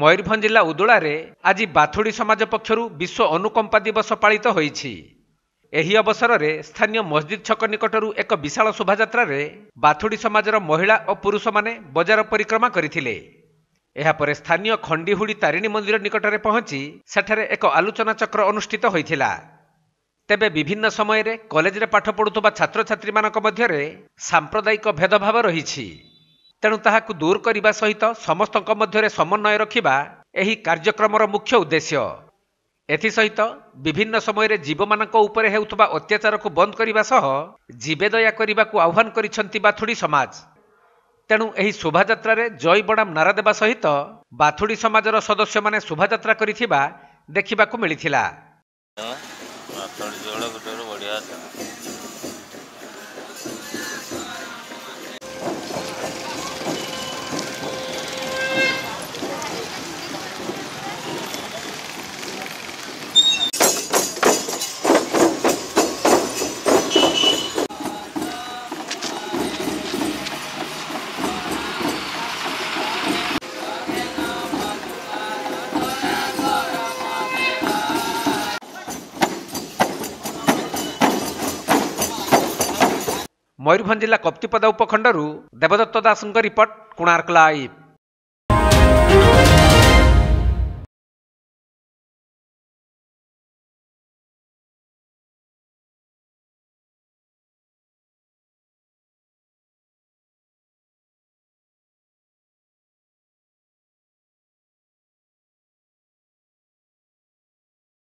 ମୟୂରଭଞ୍ଜ ଜିଲ୍ଲା ଉଦୁଳାରେ ଆଜି ବାଥୁଡ଼ି ସମାଜ ପକ୍ଷରୁ ବିଶ୍ୱ ଅନୁକମ୍ପା ଦିବସ ପାଳିତ ହୋଇଛି ଏହି ଅବସରରେ ସ୍ଥାନୀୟ ମସ୍ଜିଦ୍ ଛକ ନିକଟରୁ ଏକ ବିଶାଳ ଶୋଭାଯାତ୍ରାରେ ବାଥୁଡ଼ି ସମାଜର ମହିଳା ଓ ପୁରୁଷମାନେ ବଜାର ପରିକ୍ରମା କରିଥିଲେ ଏହାପରେ ସ୍ଥାନୀୟ ଖଣ୍ଡିହୁଡ଼ି ତାରିଣୀ ମନ୍ଦିର ନିକଟରେ ପହଞ୍ଚି ସେଠାରେ ଏକ ଆଲୋଚନା ଚକ୍ର ଅନୁଷ୍ଠିତ ହୋଇଥିଲା ତେବେ ବିଭିନ୍ନ ସମୟରେ କଲେଜରେ ପାଠ ପଢ଼ୁଥିବା ଛାତ୍ରଛାତ୍ରୀମାନଙ୍କ ମଧ୍ୟରେ ସାମ୍ପ୍ରଦାୟିକ ଭେଦଭାବ ରହିଛି ତେଣୁ ତାହାକୁ ଦୂର କରିବା ସହିତ ସମସ୍ତଙ୍କ ମଧ୍ୟରେ ସମନ୍ୱୟ ରଖିବା ଏହି କାର୍ଯ୍ୟକ୍ରମର ମୁଖ୍ୟ ଉଦ୍ଦେଶ୍ୟ ଏଥିସହିତ ବିଭିନ୍ନ ସମୟରେ ଜୀବମାନଙ୍କ ଉପରେ ହେଉଥିବା ଅତ୍ୟାଚାରକୁ ବନ୍ଦ କରିବା ସହ ଜୀବେ ଦୟା କରିବାକୁ ଆହ୍ୱାନ କରିଛନ୍ତି ବାଥୁଡ଼ି ସମାଜ ତେଣୁ ଏହି ଶୋଭାଯାତ୍ରାରେ ଜୟ ବଡ଼ାମ ନାରା ଦେବା ସହିତ ବାଥୁଡ଼ି ସମାଜର ସଦସ୍ୟମାନେ ଶୋଭାଯାତ୍ରା କରିଥିବା ଦେଖିବାକୁ ମିଳିଥିଲା मयूरभञ्ज जिल्ला कप्तिपदा उपखण्डहरू देवदत दासको रिपोर्ट कुणाक लभ